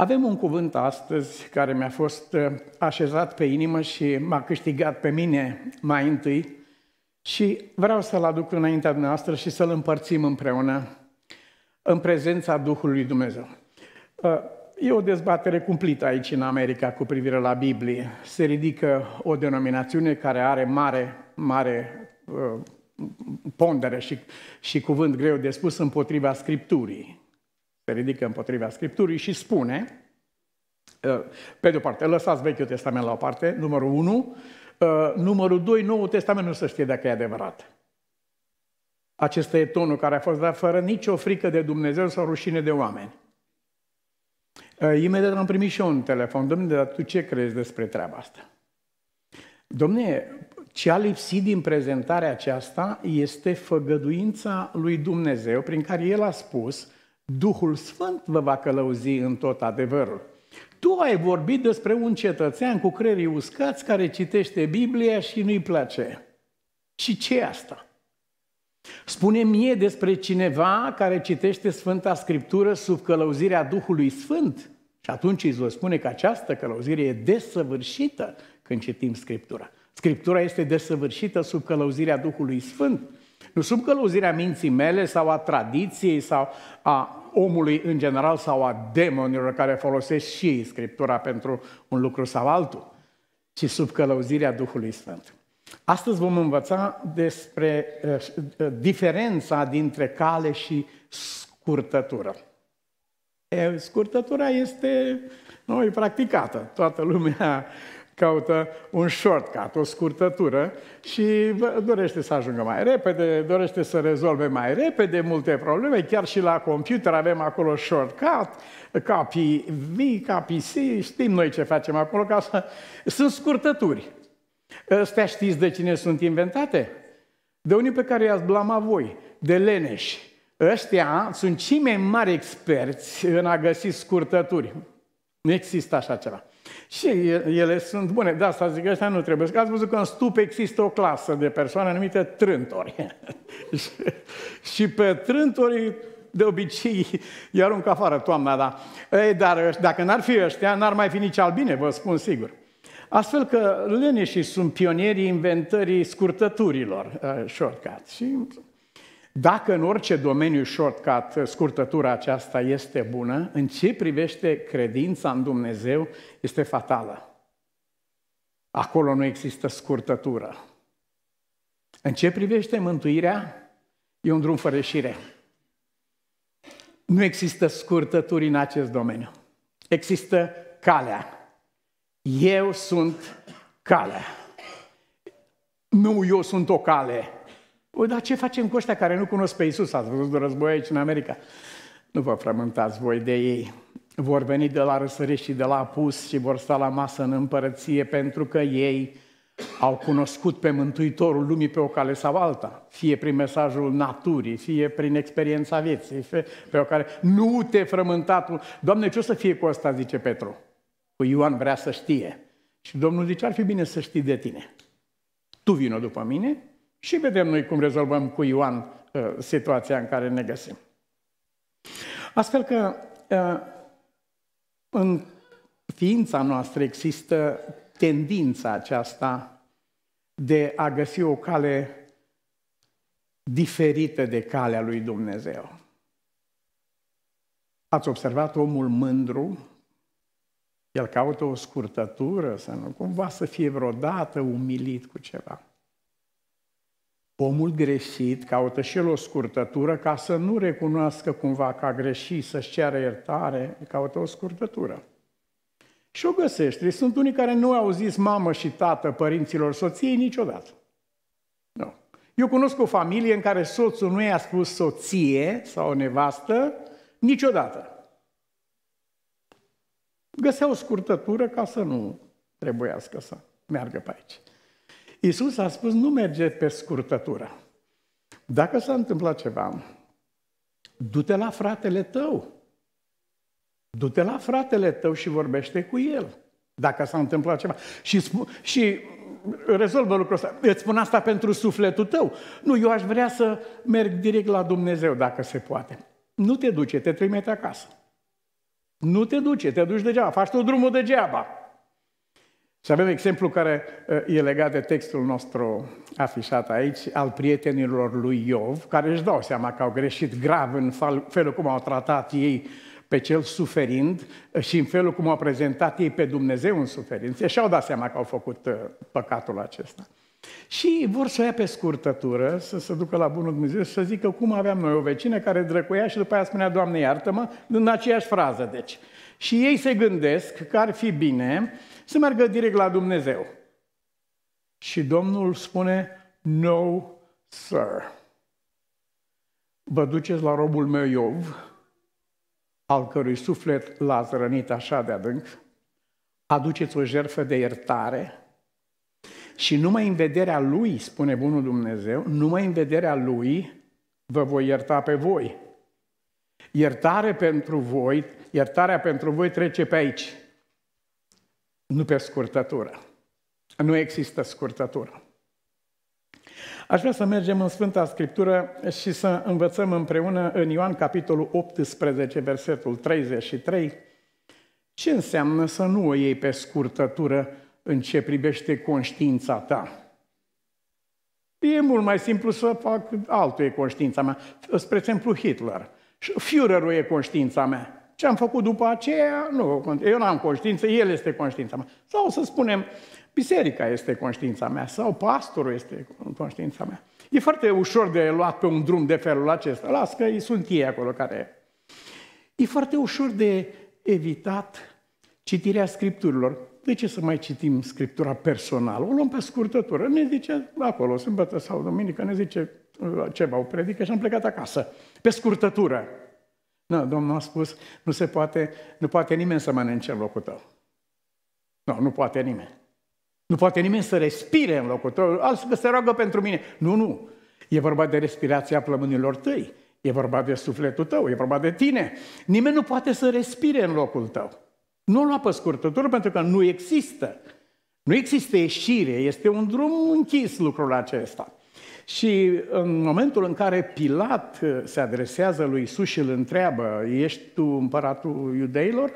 Avem un cuvânt astăzi care mi-a fost uh, așezat pe inimă și m-a câștigat pe mine mai întâi și vreau să-l aduc înaintea noastră și să-l împărțim împreună în prezența Duhului Dumnezeu. Uh, e o dezbatere cumplită aici în America cu privire la Biblie. Se ridică o denominațiune care are mare, mare uh, pondere și, și cuvânt greu de spus împotriva Scripturii se ridică împotriva Scripturii și spune, uh, pe de-o parte, lăsați Vechiul Testament la o parte, numărul 1, uh, numărul 2, Noul Testament nu se știe dacă e adevărat. Acesta e tonul care a fost dat fără nicio frică de Dumnezeu sau rușine de oameni. Uh, imediat am primit și eu un telefon. Domnule, dar tu ce crezi despre treaba asta? Domnule, ce a lipsit din prezentarea aceasta este făgăduința lui Dumnezeu prin care El a spus Duhul Sfânt vă va călăuzi în tot adevărul. Tu ai vorbit despre un cetățean cu creierii uscați care citește Biblia și nu-i place. Și ce asta? Spune mie despre cineva care citește Sfânta Scriptură sub călăuzirea Duhului Sfânt și atunci îți voi spune că această călăuzire e desăvârșită când citim Scriptura. Scriptura este desăvârșită sub călăuzirea Duhului Sfânt. Nu sub călăuzirea minții mele sau a tradiției sau a omului în general sau a demonilor care folosesc și ei Scriptura pentru un lucru sau altul, ci sub călăuzirea Duhului Sfânt. Astăzi vom învăța despre eh, eh, diferența dintre cale și scurtătură. E, eh, scurtătura este noi practicată. Toată lumea caută un shortcut, o scurtătură și dorește să ajungă mai repede, dorește să rezolve mai repede multe probleme, chiar și la computer avem acolo shortcut, capi V, capi C, știm noi ce facem acolo ca să... Sunt scurtături. Astea știți de cine sunt inventate? De unii pe care i-ați blama voi, de leneși. Ăștia sunt cei mai mari experți în a găsi scurtături. Nu există așa ceva. Și ele sunt bune. da, să zic, ăștia nu trebuie. Că ați văzut că în stup există o clasă de persoane numite trântori. și pe trântori de obicei îi arunc afară toamna, da. Ei, dar dacă n-ar fi ăștia, n-ar mai fi nici albine, vă spun sigur. Astfel că leneșii sunt pionierii inventării scurtăturilor, uh, shortcut. Și dacă în orice domeniu shortcut uh, scurtătura aceasta este bună, în ce privește credința în Dumnezeu este fatală. Acolo nu există scurtătură. În ce privește mântuirea, e un drum fără ieșire. Nu există scurtături în acest domeniu. Există calea. Eu sunt calea. Nu eu sunt o cale, o, dar ce facem cu ăștia care nu cunosc pe Isus? Ați văzut război aici în America? Nu vă frământați voi de ei. Vor veni de la răsărit și de la apus și vor sta la masă în împărăție pentru că ei au cunoscut pe Mântuitorul lumii pe o cale sau alta, fie prin mesajul naturii, fie prin experiența vieții, fie pe o care nu te frământatul. Doamne, ce o să fie cu asta, zice Petru? Cu Ioan vrea să știe. Și Domnul zice, ar fi bine să știi de tine. Tu vină după mine și vedem noi cum rezolvăm cu Ioan uh, situația în care ne găsim. Astfel că uh, în ființa noastră există tendința aceasta de a găsi o cale diferită de calea lui Dumnezeu. Ați observat omul mândru? El caută o scurtătură, să nu cumva să fie vreodată umilit cu ceva. Omul greșit caută și el o scurtătură ca să nu recunoască cumva că a greșit, să-și ceară iertare, caută o scurtătură. Și o găsești. Deci sunt unii care nu au zis mamă și tată părinților soției niciodată. Nu. Eu cunosc o familie în care soțul nu i-a spus soție sau nevastă niciodată. Găsea o scurtătură ca să nu trebuiască să meargă pe aici. Iisus a spus, nu merge pe scurtătură. Dacă s-a întâmplat ceva, du-te la fratele tău. Du-te la fratele tău și vorbește cu el, dacă s-a întâmplat ceva. Și, spu- și rezolvă lucrul ăsta. Îți spun asta pentru sufletul tău. Nu, eu aș vrea să merg direct la Dumnezeu, dacă se poate. Nu te duce, te trimite acasă. Nu te duce, te duci degeaba, faci tu drumul degeaba. Și avem exemplu care uh, e legat de textul nostru afișat aici, al prietenilor lui Iov, care își dau seama că au greșit grav în felul cum au tratat ei pe cel suferind uh, și în felul cum au prezentat ei pe Dumnezeu în suferință. Și-au dat seama că au făcut uh, păcatul acesta. Și vor să o ia pe scurtătură, să se ducă la Bunul Dumnezeu și să zică cum aveam noi o vecină care drăcuia și după aia spunea, Doamne iartă-mă, în aceeași frază, deci. Și ei se gândesc că ar fi bine uh, să meargă direct la Dumnezeu. Și Domnul spune, no, sir. Vă duceți la robul meu Iov, al cărui suflet l a zrănit așa de adânc, aduceți o jertfă de iertare și numai în vederea lui, spune Bunul Dumnezeu, numai în vederea lui vă voi ierta pe voi. Iertare pentru voi, iertarea pentru voi trece pe aici nu pe scurtătură. Nu există scurtătură. Aș vrea să mergem în Sfânta Scriptură și să învățăm împreună în Ioan capitolul 18, versetul 33, ce înseamnă să nu o iei pe scurtătură în ce privește conștiința ta. E mult mai simplu să fac altul e conștiința mea. Spre exemplu Hitler. Führerul e conștiința mea. Ce am făcut după aceea, nu, eu n-am conștiință, el este conștiința mea. Sau să spunem, biserica este conștiința mea, sau pastorul este conștiința mea. E foarte ușor de luat pe un drum de felul acesta. Las că sunt ei acolo care... E foarte ușor de evitat citirea scripturilor. De ce să mai citim scriptura personală? O luăm pe scurtătură. Ne zice acolo, sâmbătă sau duminică, ne zice uh, ceva, o predică și am plecat acasă. Pe scurtătură. Nu, Domnul a spus, nu se poate, nu poate nimeni să mănânce în locul tău. Nu, nu poate nimeni. Nu poate nimeni să respire în locul tău, alții se roagă pentru mine. Nu, nu. E vorba de respirația plămânilor tăi. E vorba de sufletul tău, e vorba de tine. Nimeni nu poate să respire în locul tău. Nu lua pe scurtătură pentru că nu există. Nu există ieșire, este un drum închis lucrul acesta. Și în momentul în care Pilat uh, se adresează lui Isus și îl întreabă, ești tu împăratul iudeilor?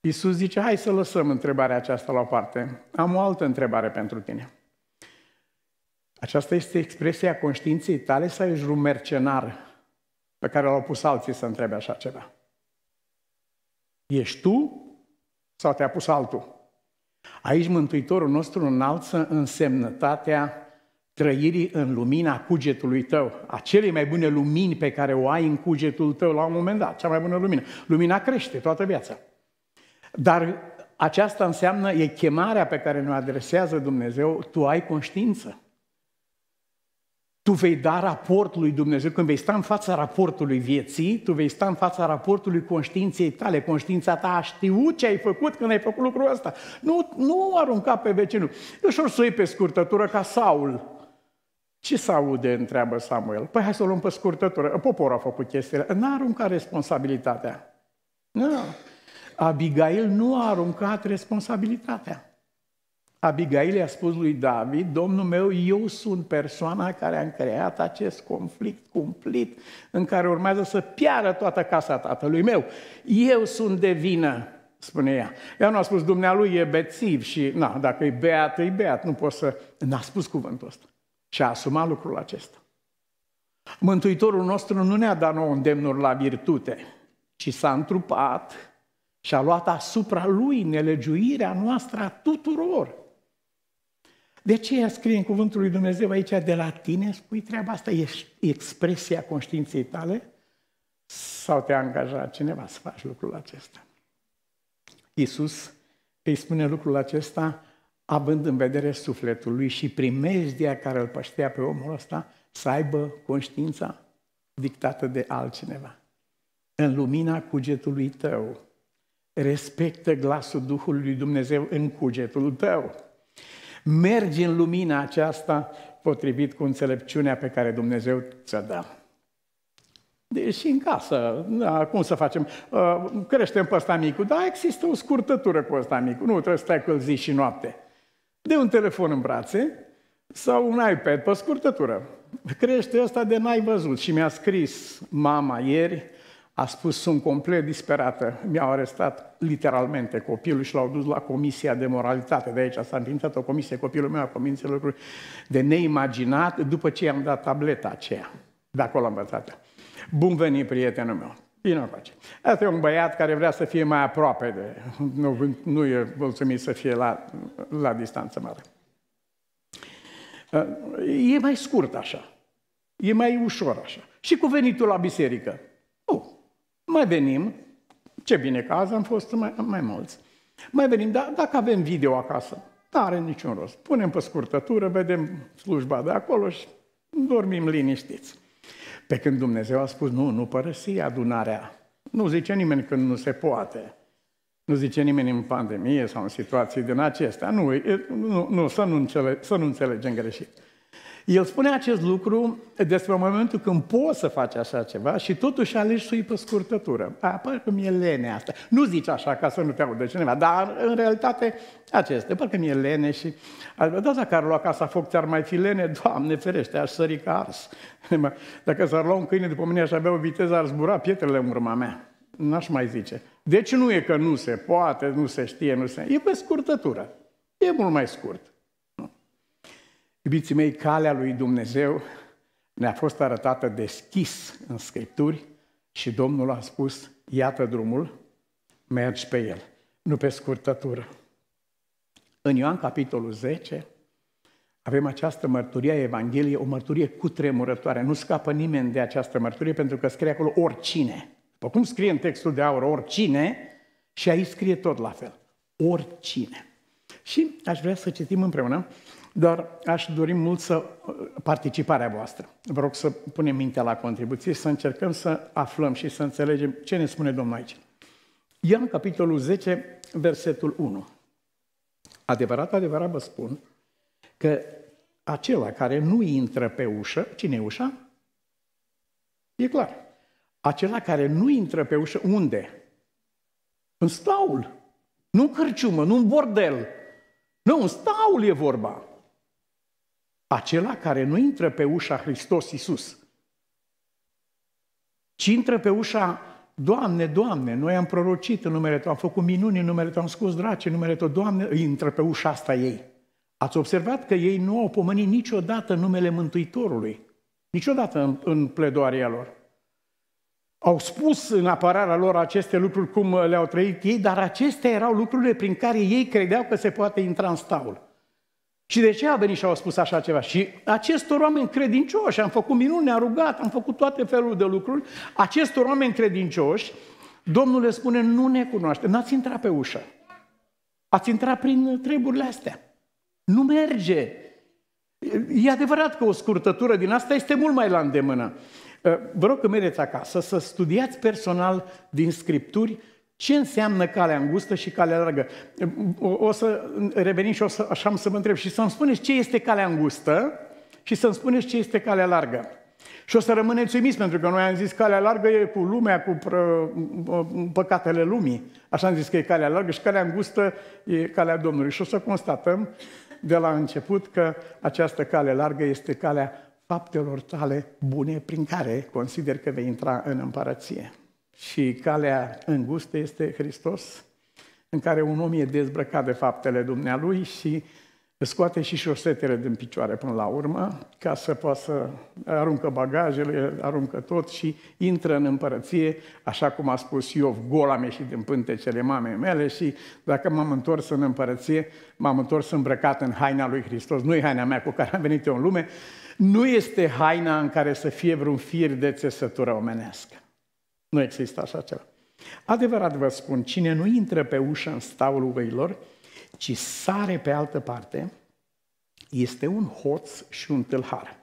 Isus zice, hai să lăsăm întrebarea aceasta la o parte. Am o altă întrebare pentru tine. Aceasta este expresia conștiinței tale sau ești un mercenar pe care l-au pus alții să întrebe așa ceva? Ești tu sau te-a pus altul? Aici Mântuitorul nostru înalță însemnătatea trăirii în lumina cugetului tău, a celei mai bune lumini pe care o ai în cugetul tău la un moment dat, cea mai bună lumină. Lumina crește toată viața. Dar aceasta înseamnă, e chemarea pe care ne adresează Dumnezeu, tu ai conștiință. Tu vei da raport lui Dumnezeu. Când vei sta în fața raportului vieții, tu vei sta în fața raportului conștiinței tale. Conștiința ta a știut ce ai făcut când ai făcut lucrul ăsta. Nu, nu arunca pe vecinul. Își orsui pe scurtătură ca Saul ce se aude, întreabă Samuel? Păi hai să o luăm pe scurtătură. Poporul a făcut chestiile. N-a aruncat responsabilitatea. Nu. Abigail nu a aruncat responsabilitatea. Abigail i-a spus lui David, Domnul meu, eu sunt persoana care am creat acest conflict cumplit în care urmează să piară toată casa tatălui meu. Eu sunt de vină, spune ea. Ea nu a spus, dumnealui e bețiv și, na, dacă e beat, e beat, nu pot să... N-a spus cuvântul ăsta. Și a asumat lucrul acesta. Mântuitorul nostru nu ne-a dat nouă îndemnuri la virtute, ci s-a întrupat și a luat asupra lui nelegiuirea noastră a tuturor. De ce scrie în cuvântul lui Dumnezeu aici, de la tine spui treaba asta, e expresia conștiinței tale? Sau te-a angajat cineva să faci lucrul acesta? Iisus îi spune lucrul acesta având în vedere sufletul lui și primejdia care îl păștea pe omul ăsta, să aibă conștiința dictată de altcineva. În lumina cugetului tău, respectă glasul Duhului Dumnezeu în cugetul tău. Mergi în lumina aceasta potrivit cu înțelepciunea pe care Dumnezeu ți-o dă. Deci în casă, da, cum să facem? Uh, creștem pe ăsta micu, da, există o scurtătură cu ăsta micu, nu trebuie să stai cu el zi și noapte de un telefon în brațe sau un iPad pe scurtătură. Crește ăsta de n-ai văzut și mi-a scris mama ieri, a spus, sunt complet disperată, mi-au arestat literalmente copilul și l-au dus la Comisia de Moralitate. De aici s-a înființat o comisie, copilul meu a comisie lucruri de neimaginat după ce i-am dat tableta aceea. De acolo am învățat Bun venit, prietenul meu! Bine o face. Asta e un băiat care vrea să fie mai aproape de... Nu, nu e mulțumit să fie la, la distanță mare. E mai scurt așa. E mai ușor așa. Și cu venitul la biserică. Uh, mai venim. Ce bine că azi am fost mai, mai mulți. Mai venim, dar dacă avem video acasă, nu are niciun rost. Punem pe scurtătură, vedem slujba de acolo și dormim liniștiți. Pe când Dumnezeu a spus, nu, nu părăsi adunarea. Nu zice nimeni că nu se poate. Nu zice nimeni în pandemie sau în situații din acestea. Nu, nu, nu să, nu înțele, să nu înțelegem greșit. El spune acest lucru despre momentul când poți să faci așa ceva și totuși alegi să pe scurtătură. Apoi că mi-e lene asta. Nu zici așa ca să nu te audă cineva, dar în realitate aceste. Parcă mi-e lene și da dacă ar lua casa foc, ți-ar mai fi lene? Doamne ferește, aș sări ca ars. Dacă s-ar lua un câine după mine și avea o viteză, ar zbura pietrele în urma mea. N-aș mai zice. Deci nu e că nu se poate, nu se știe, nu se... E pe scurtătură. E mult mai scurt. Iubiții mei, calea lui Dumnezeu ne-a fost arătată deschis în Scripturi și Domnul a spus, iată drumul, mergi pe el, nu pe scurtătură. În Ioan capitolul 10 avem această mărturie a Evangheliei, o mărturie cutremurătoare. Nu scapă nimeni de această mărturie pentru că scrie acolo oricine. După cum scrie în textul de aur oricine și aici scrie tot la fel. Oricine. Și aș vrea să citim împreună dar aș dori mult să participarea voastră. Vă rog să punem mintea la contribuție și să încercăm să aflăm și să înțelegem ce ne spune Domnul aici. Ian, capitolul 10, versetul 1. Adevărat, adevărat vă spun că acela care nu intră pe ușă, cine e ușa? E clar. Acela care nu intră pe ușă, unde? În staul. Nu în cărciumă, nu în bordel. Nu, în staul e vorba. Acela care nu intră pe ușa Hristos Iisus, ci intră pe ușa Doamne, Doamne, noi am prorocit în numele Tău, am făcut minuni în numele Tău, am scos draci în numele Tău, Doamne, intră pe ușa asta ei. Ați observat că ei nu au pomenit niciodată numele Mântuitorului, niciodată în, în pledoarea lor. Au spus în apărarea lor aceste lucruri cum le-au trăit ei, dar acestea erau lucrurile prin care ei credeau că se poate intra în staul. Și de ce a venit și au spus așa ceva? Și acestor oameni credincioși, am făcut minuni, ne-am rugat, am făcut toate felul de lucruri, acestor oameni credincioși, Domnul le spune, nu ne cunoaște, n-ați intrat pe ușă. Ați intrat prin treburile astea. Nu merge. E adevărat că o scurtătură din asta este mult mai la îndemână. Vă rog că mergeți acasă să studiați personal din Scripturi ce înseamnă calea îngustă și calea largă? O, o să revenim și o să, așa am să vă întreb. Și să-mi spuneți ce este calea îngustă și să-mi spuneți ce este calea largă. Și o să rămâneți uimiți, pentru că noi am zis calea largă e cu lumea, cu pră, păcatele lumii. Așa am zis că e calea largă și calea îngustă e calea Domnului. Și o să constatăm de la început că această cale largă este calea faptelor tale bune prin care consider că vei intra în împărăție și calea îngustă este Hristos, în care un om e dezbrăcat de faptele dumnealui și scoate și șosetele din picioare până la urmă, ca să poată să aruncă bagajele, aruncă tot și intră în împărăție, așa cum a spus Iov, gol am ieșit din pântecele mamei mele și dacă m-am întors în împărăție, m-am întors îmbrăcat în haina lui Hristos. Nu e haina mea cu care am venit eu în lume, nu este haina în care să fie vreun fir de țesătură omenească. Nu există așa ceva. Adevărat vă spun, cine nu intră pe ușă în staul uveilor, ci sare pe altă parte, este un hoț și un tâlhar.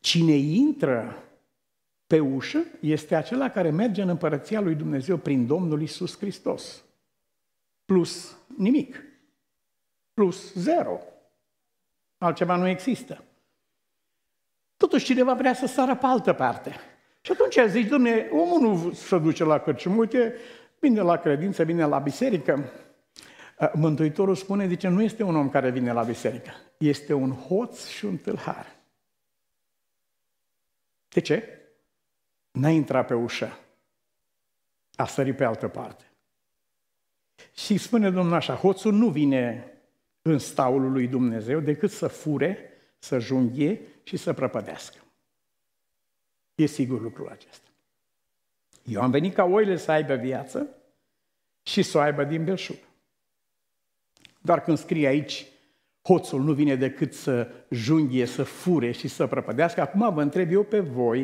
Cine intră pe ușă este acela care merge în împărăția lui Dumnezeu prin Domnul Isus Hristos. Plus nimic. Plus zero. Altceva nu există. Totuși cineva vrea să sară pe altă parte. Și atunci zici, domne, omul nu se duce la uite, vine la credință, vine la biserică. Mântuitorul spune, zice, nu este un om care vine la biserică, este un hoț și un tâlhar. De ce? N-a intrat pe ușă, a sărit pe altă parte. Și spune Domnul așa, hoțul nu vine în staul lui Dumnezeu decât să fure, să junghe și să prăpădească. E sigur lucrul acesta. Eu am venit ca oile să aibă viață și să o aibă din belșug. Doar când scrie aici, hoțul nu vine decât să junghie, să fure și să prăpădească. Acum vă întreb eu pe voi,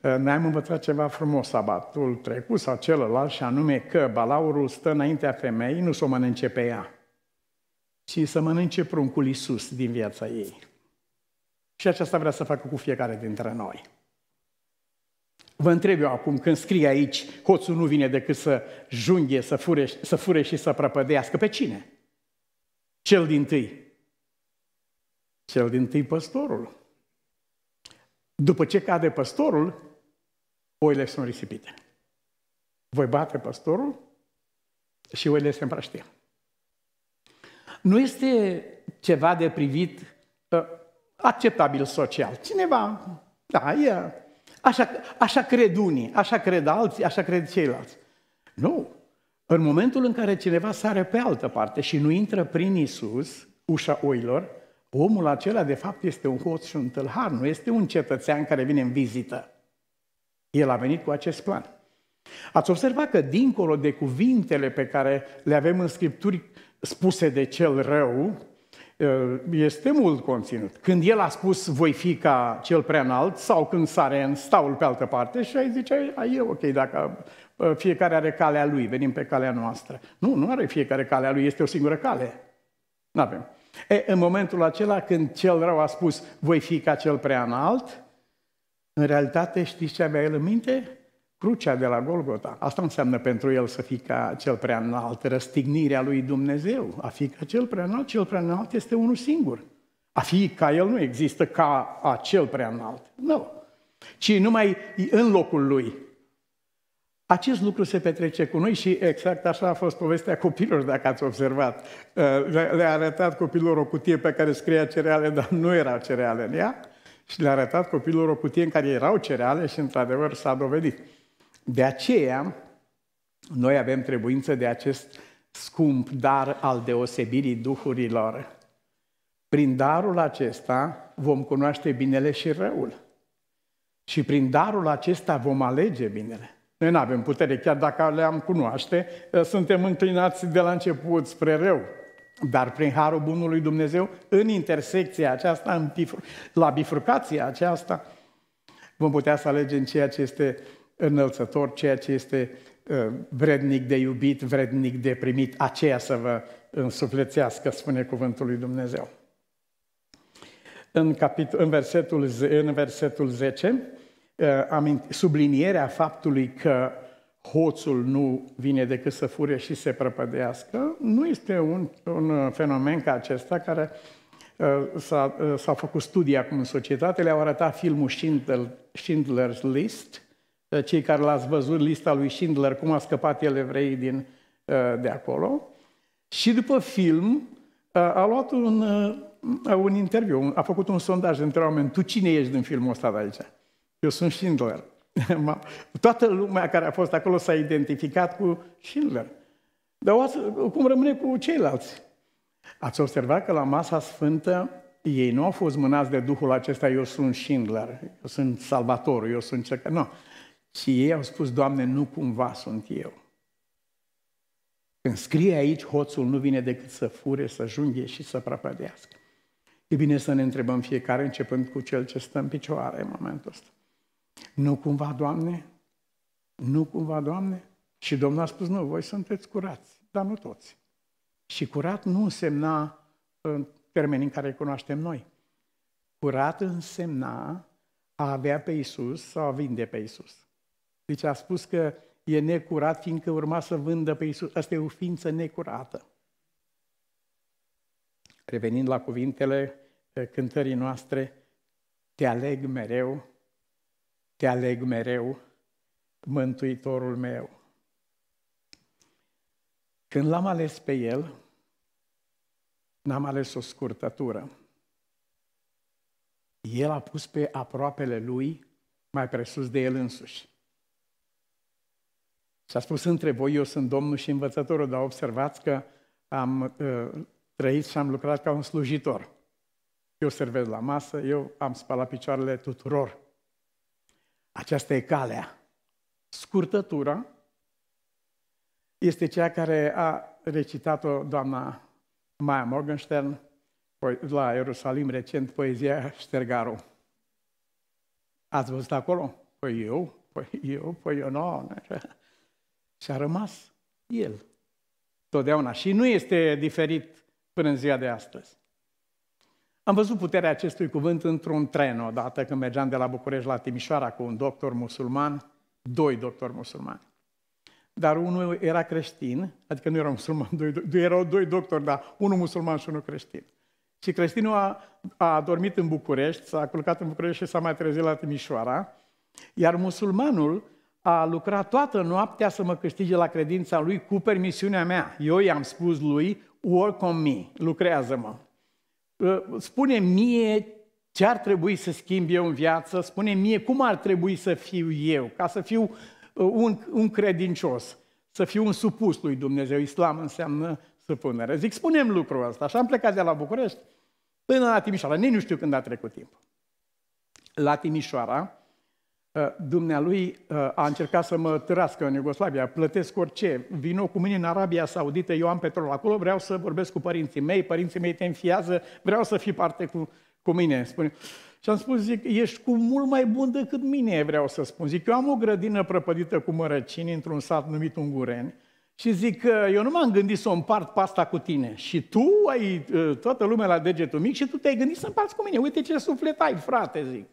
eh, ne-am învățat ceva frumos sabatul trecut sau celălalt, și anume că balaurul stă înaintea femeii, nu să o mănânce pe ea, ci să mănânce pruncul Iisus din viața ei. Și aceasta vrea să facă cu fiecare dintre noi. Vă întreb eu acum, când scrie aici, hoțul nu vine decât să junghe, să fure, să fure și să prăpădească, pe cine? Cel din tâi. Cel din tâi păstorul. După ce cade păstorul, oile sunt risipite. Voi bate păstorul și oile se împrăștie. Nu este ceva de privit uh, acceptabil social. Cineva, da, e Așa, așa cred unii, așa cred alții, așa cred ceilalți. Nu. În momentul în care cineva sare pe altă parte și nu intră prin Isus, ușa oilor, omul acela de fapt este un hoț și un tâlhar, nu este un cetățean care vine în vizită. El a venit cu acest plan. Ați observat că dincolo de cuvintele pe care le avem în Scripturi spuse de cel rău, Ă, este mult conținut. Când el a spus voi fi ca cel prea înalt sau când sare în staul pe altă parte și ai zice, ai, e ok, dacă ă, fiecare are calea lui, venim pe calea noastră. Nu, nu are fiecare calea lui, este o singură cale. Nu avem. E, în momentul acela când cel rău a spus voi fi ca cel prea înalt, în realitate știți ce avea el în minte? Crucea de la Golgota. Asta înseamnă pentru el să fie ca cel prea înalt, răstignirea lui Dumnezeu. A fi ca cel prea înalt, cel prea înalt este unul singur. A fi ca el nu există ca acel prea înalt. Nu. Ci numai în locul lui. Acest lucru se petrece cu noi și exact așa a fost povestea copilor, dacă ați observat. Uh, le-a arătat copilor o cutie pe care scria cereale, dar nu erau cereale în ea. Și le-a arătat copilor o cutie în care erau cereale și, într-adevăr, s-a dovedit. De aceea, noi avem trebuință de acest scump dar al deosebirii duhurilor. Prin darul acesta vom cunoaște binele și răul. Și prin darul acesta vom alege binele. Noi nu avem putere, chiar dacă le-am cunoaște, suntem înclinați de la început spre rău. Dar prin harul bunului Dumnezeu, în intersecția aceasta, în bifur, la bifurcația aceasta, vom putea să alegem ceea ce este uh, înălțător, ceea ce este ă, vrednic de iubit, vrednic de primit, aceea să vă însuflețească, spune cuvântul lui Dumnezeu. În, capit- în, versetul, în versetul 10, ă, sublinierea faptului că hoțul nu vine decât să fure și se prăpădească, nu este un, un fenomen ca acesta care ă, s-a, s-a făcut studii acum în societate, le-au arătat filmul Schindler, Schindler's List, Eh, cei care l-ați văzut, lista lui Schindler, cum a scăpat el evreii din, eh, de acolo. Și după film eh, a luat un, un interviu, a făcut un sondaj între oameni, tu cine ești din filmul ăsta de aici? Eu sunt Schindler. Toată lumea care a fost acolo s-a identificat cu Schindler. Dar cum rămâne cu ceilalți? Ați observat că la masa sfântă ei nu au fost mânați de Duhul acesta, eu sunt Schindler, eu sunt salvatorul, eu sunt cel care... Nu, și ei au spus, Doamne, nu cumva sunt eu. Când scrie aici, hoțul nu vine decât să fure, să junghe și să prăpădească. E bine să ne întrebăm fiecare, începând cu cel ce stă în picioare în momentul ăsta. Nu cumva, Doamne? Nu cumva, Doamne? Și Domnul a spus, nu, voi sunteți curați, dar nu toți. Și curat nu însemna în termenii în care cunoaștem noi. Curat însemna a avea pe Isus sau a vinde pe Isus. Deci a spus că e necurat, fiindcă urma să vândă pe Iisus. Asta e o ființă necurată. Revenind la cuvintele eh, cântării noastre, te aleg mereu, te aleg mereu, Mântuitorul meu. Când l-am ales pe el, n-am ales o scurtătură. El a pus pe aproapele lui, mai presus de el însuși. Și a spus între voi, eu sunt Domnul și învățătorul, dar observați că am uh, trăit și am lucrat ca un slujitor. Eu servez la masă, eu am spălat picioarele tuturor. Aceasta e calea. Scurtătura este cea care a recitat-o doamna Maya Morgenstern la Ierusalim recent, poezia Ștergaru. Ați văzut acolo? Păi eu, păi eu, păi eu, nu. No. Și a rămas el. Totdeauna. Și nu este diferit până în ziua de astăzi. Am văzut puterea acestui cuvânt într-un tren odată când mergeam de la București la Timișoara cu un doctor musulman, doi doctori musulmani. Dar unul era creștin, adică nu era musulman, doi, doi, erau doi doctori, dar unul musulman și unul creștin. Și creștinul a, a dormit în București, s-a culcat în București și s-a mai trezit la Timișoara, iar musulmanul a lucrat toată noaptea să mă câștige la credința lui cu permisiunea mea. Eu i-am spus lui, work on me, lucrează-mă. Spune mie ce ar trebui să schimb eu în viață, spune mie cum ar trebui să fiu eu, ca să fiu un, un credincios, să fiu un supus lui Dumnezeu. Islam înseamnă supunere. Zic, spunem lucrul ăsta. Și am plecat de la București până la Timișoara. Nici nu știu când a trecut timp. La Timișoara, Eh, dumnealui eh, a încercat să mă târască în Iugoslavia, plătesc orice, vină cu mine în Arabia Saudită, eu am petrol acolo, vreau să vorbesc cu părinții mei, părinții mei te înfiază, vreau să fii parte cu, cu mine. Spune. Și am spus, zic, ești cu mult mai bun decât mine, vreau să spun. Zic, eu am o grădină prăpădită cu mărăcini într-un sat numit Ungureni, și zic, eh, eu nu m-am gândit să o împart pasta cu tine. Și tu ai toată lumea la degetul mic și tu te-ai gândit să împarți cu mine. Uite ce suflet ai, frate, zic.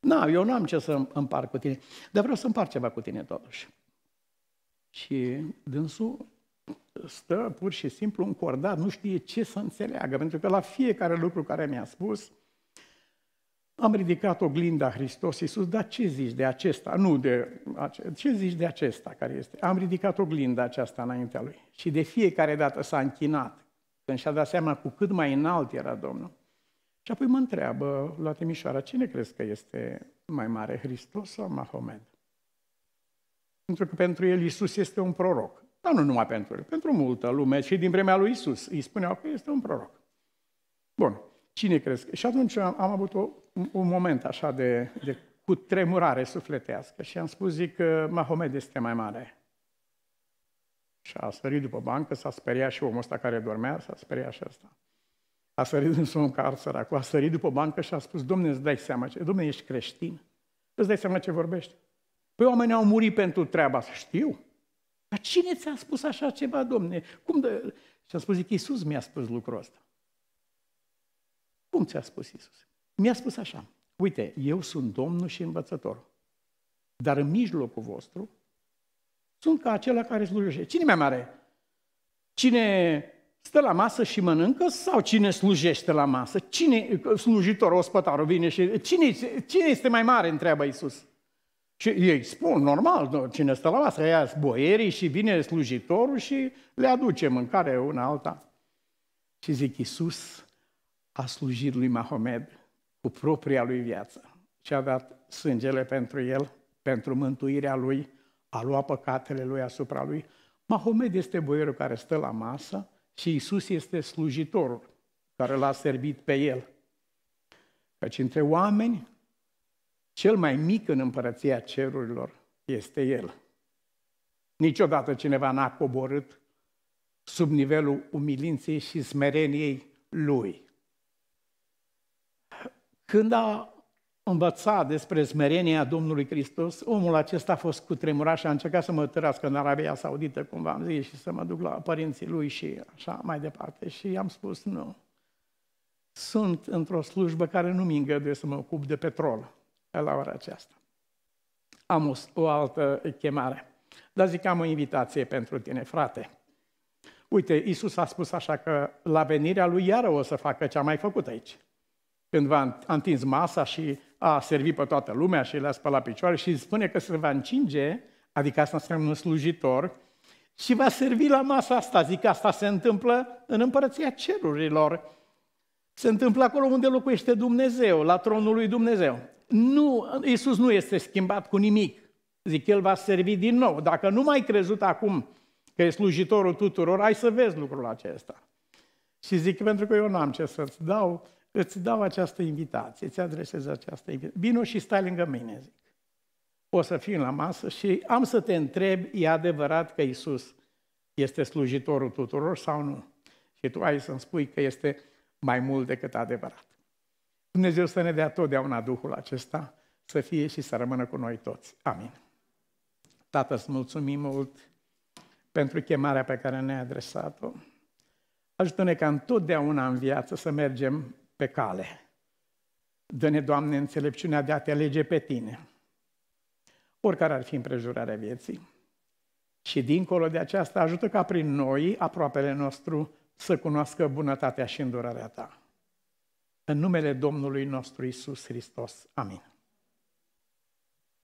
Na, eu n-am ce să împar cu tine, dar vreau să împar ceva cu tine totuși. Și dânsul stă pur și simplu încordat, nu știe ce să înțeleagă, pentru că la fiecare lucru care mi-a spus, am ridicat oglinda Hristos Iisus, dar ce zici de acesta? Nu de ace- ce zici de acesta care este? Am ridicat oglinda aceasta înaintea lui. Și de fiecare dată s-a închinat, când și-a dat seama cu cât mai înalt era Domnul. Și apoi mă întreabă la Timișoara, cine crezi că este mai mare, Hristos sau Mahomed? Pentru că pentru el Isus este un proroc. Dar nu numai pentru el, pentru multă lume. Și din vremea lui Isus îi spuneau că este un proroc. Bun, cine crezi? Și atunci am, am avut o, un moment așa de, de cu tremurare sufletească și am spus, zic, că Mahomed este mai mare. Și a sărit după bancă, s-a speriat și omul ăsta care dormea, s-a speriat și ăsta a sărit în somn ca ars săracu, a sărit după bancă și a spus, domne, îți dai seama, ce... domne, ești creștin? Îți dai seama ce vorbești? Păi oamenii au murit pentru treaba asta, știu. Dar cine ți-a spus așa ceva, domne? Cum de... Și a spus, zic, Iisus mi-a spus lucrul ăsta. Cum ți-a spus Iisus? Mi-a spus așa, uite, eu sunt Domnul și învățător, dar în mijlocul vostru sunt ca acela care slujește. Cine mai mare? Cine stă la masă și mănâncă sau cine slujește la masă? Cine, slujitorul, ospătarul vine și cine, cine este mai mare, întreabă Iisus. Și ei spun, normal, cine stă la masă, ia boierii și vine slujitorul și le aduce mâncare una alta. Și zic, Iisus a slujit lui Mahomed cu propria lui viață și a dat sângele pentru el, pentru mântuirea lui, a luat păcatele lui asupra lui. Mahomed este boierul care stă la masă, și Isus este slujitorul care l-a servit pe el. Căci între oameni, cel mai mic în împărăția cerurilor este el. Niciodată cineva n-a coborât sub nivelul umilinței și smereniei lui. Când a învăța despre smerenia Domnului Hristos, omul acesta a fost cutremurat și a încercat să mă tărească în Arabia Saudită, cum v-am zis, și să mă duc la părinții lui și așa mai departe. Și i-am spus, nu, sunt într-o slujbă care nu mi îngăduie să mă ocup de petrol la ora aceasta. Am o, o altă chemare. Dar zic, am o invitație pentru tine, frate. Uite, Isus a spus așa că la venirea lui iară o să facă ce a mai făcut aici. Când v a întins masa și a servit pe toată lumea și le-a spălat picioare și îi spune că se va încinge, adică asta înseamnă un slujitor, și va servi la masa asta. Zic, asta se întâmplă în împărăția cerurilor. Se întâmplă acolo unde locuiește Dumnezeu, la tronul lui Dumnezeu. Nu, Iisus nu este schimbat cu nimic. Zic, El va servi din nou. Dacă nu mai crezut acum că e slujitorul tuturor, ai să vezi lucrul acesta. Și zic, pentru că eu n-am ce să-ți dau, îți dau această invitație, îți adresez această invitație. Bino și stai lângă mine, zic. O să fim la masă și am să te întreb, e adevărat că Isus este slujitorul tuturor sau nu? Și tu ai să-mi spui că este mai mult decât adevărat. Dumnezeu să ne dea totdeauna Duhul acesta, să fie și să rămână cu noi toți. Amin. Tată, îți mulțumim mult pentru chemarea pe care ne-ai adresat-o. Ajută-ne ca întotdeauna în viață să mergem pe cale. Dă-ne, Doamne, înțelepciunea de a te alege pe Tine, oricare ar fi împrejurarea vieții. Și dincolo de aceasta, ajută ca prin noi, aproapele nostru, să cunoască bunătatea și îndurarea Ta. În numele Domnului nostru Isus Hristos. Amin.